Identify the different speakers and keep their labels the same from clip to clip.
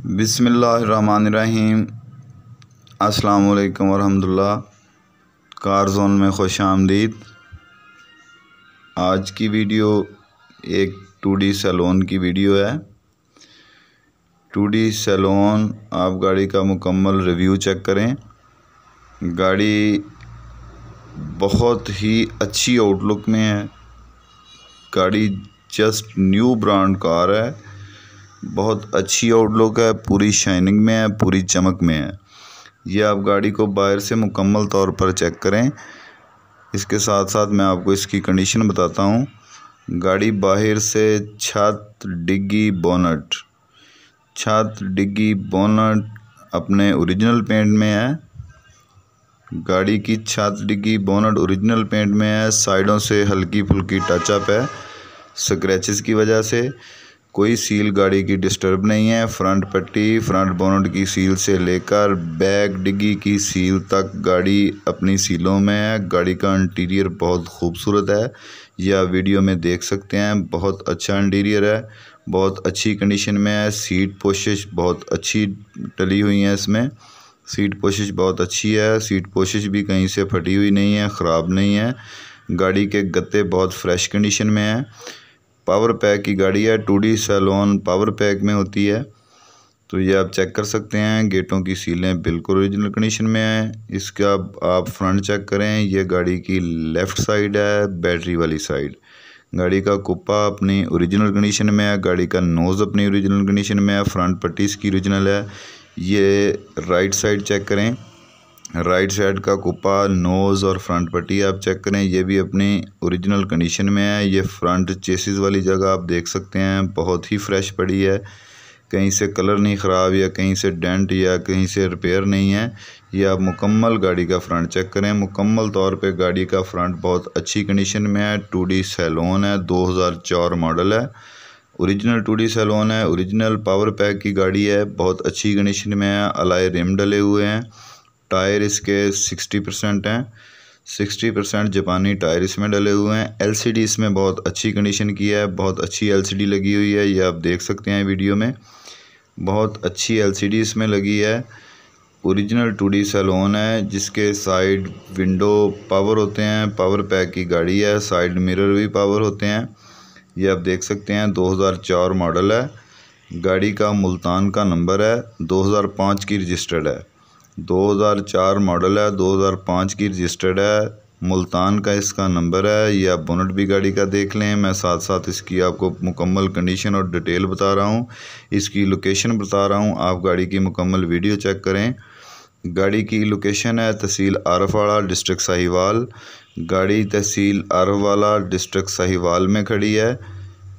Speaker 1: बिसमीम् अस्सलाम वालेकुम वरहमतुल्लाह car zone में खुश आमदीद आज की वीडियो एक टू डी सैलोन की वीडियो है टू डी सैलोन आप गाड़ी का मुकम्मल रिव्यू चेक करें गाड़ी बहुत ही अच्छी आउटलुक में है गाड़ी जस्ट न्यू ब्रांड कार है बहुत अच्छी आउटलुक है पूरी शाइनिंग में है पूरी चमक में है यह आप गाड़ी को बाहर से मुकम्मल तौर पर चेक करें इसके साथ साथ मैं आपको इसकी कंडीशन बताता हूँ गाड़ी बाहर से छत डिग्गी बोनट छत डिग्गी बोनट अपने ओरिजिनल पेंट में है गाड़ी की छत डिग्गी बोनट ओरिजिनल पेंट में है साइडों से हल्की फुल्की टचअप है स्क्रैचेस की वजह से कोई सील गाड़ी की डिस्टर्ब नहीं है फ्रंट पट्टी फ्रंट बोनट की सील से लेकर बैक डिग्गी की सील तक गाड़ी अपनी सीलों में है गाड़ी का इंटीरियर बहुत खूबसूरत है यह आप वीडियो में देख सकते हैं बहुत अच्छा इंटीरियर है बहुत अच्छी कंडीशन में है सीट पोशिश बहुत अच्छी टली हुई है इसमें सीट पोशिश बहुत अच्छी है सीट पोशिश भी कहीं से फटी हुई नहीं है ख़राब नहीं है गाड़ी के गत्ते बहुत फ्रेश कंडीशन में हैं पावर पैक की गाड़ी है two D saloon power pack में होती है तो ये आप चेक कर सकते हैं गेटों की सीलें बिल्कुल ओरिजिनल कंडीशन में हैं इसका आप फ्रंट चेक करें यह गाड़ी की लेफ़्ट साइड है बैटरी वाली साइड गाड़ी का कुप्पा अपनी ओरिजिनल कंडीशन में है गाड़ी का नोज़ अपनी ओरिजिनल कंडीशन में है फ्रंट पट्टी इसकी ओरिजिनल है ये राइट साइड चेक करें राइट साइड का कुपा नोज़ और फ्रंट पट्टी आप चेक करें ये भी अपनी ओरिजिनल कंडीशन में है ये फ्रंट चेसिस वाली जगह आप देख सकते हैं बहुत ही फ्रेश पड़ी है कहीं से कलर नहीं ख़राब या कहीं से डेंट या कहीं से रिपेयर नहीं है ये आप मुकम्मल गाड़ी का फ्रंट चेक करें मुकम्मल तौर पे गाड़ी का फ्रंट बहुत अच्छी कंडीशन में है टू डी सैलोन है 2004 मॉडल है ओरिजिनल टू डी सैलोन है ओरिजिनल पावर पैक की गाड़ी है बहुत अच्छी कंडीशन में है अलाए रिम डले हुए हैं टायर इसके सिक्सटी परसेंट हैं सिक्सटी परसेंट जापानी टायर इसमें डले हुए हैं एलसीडी इसमें बहुत अच्छी कंडीशन की है बहुत अच्छी एलसीडी लगी हुई है ये आप देख सकते हैं वीडियो में बहुत अच्छी एलसीडी इसमें लगी है ओरिजिनल टू डी सैलोन है जिसके साइड विंडो पावर होते हैं पावर पैक की गाड़ी है साइड मिरर भी पावर होते हैं ये आप देख सकते हैं 2004 मॉडल है गाड़ी का मुल्तान का नंबर है 2005 की रजिस्टर्ड है 2004 मॉडल है 2005 की रजिस्टर्ड है मुल्तान का इसका नंबर है या बोनट भी गाड़ी का देख लें मैं साथ साथ इसकी आपको मुकम्मल कंडीशन और डिटेल बता रहा हूँ इसकी लोकेशन बता रहा हूँ आप गाड़ी की मुकम्मल वीडियो चेक करें गाड़ी की लोकेशन है तहसील आरफवाड़ा डिस्ट्रिक्ट साहिवाल गाड़ी तहसील आरफवाला डिस्ट्रिक्ट साहिवाल में खड़ी है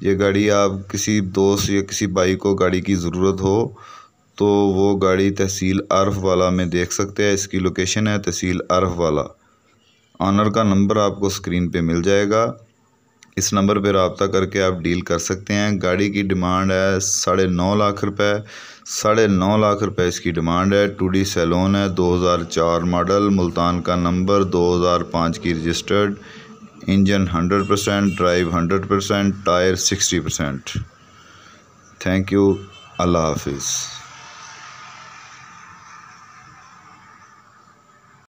Speaker 1: ये गाड़ी आप किसी दोस्त या किसी भाई को गाड़ी की ज़रूरत हो तो वो गाड़ी तहसील अरफ वाला में देख सकते हैं इसकी लोकेशन है तहसील अरफ वाला ऑनर का नंबर आपको स्क्रीन पे मिल जाएगा इस नंबर पर रबता करके आप डील कर सकते हैं गाड़ी की डिमांड है साढ़े नौ लाख रुपए साढ़े नौ लाख रुपए इसकी डिमांड है टू डी सैलोन है 2004 मॉडल मुल्तान का नंबर 2005 की registered engine 100 percent drive 100 percent tyre 60 percent thank you अल्लाह हाफिज़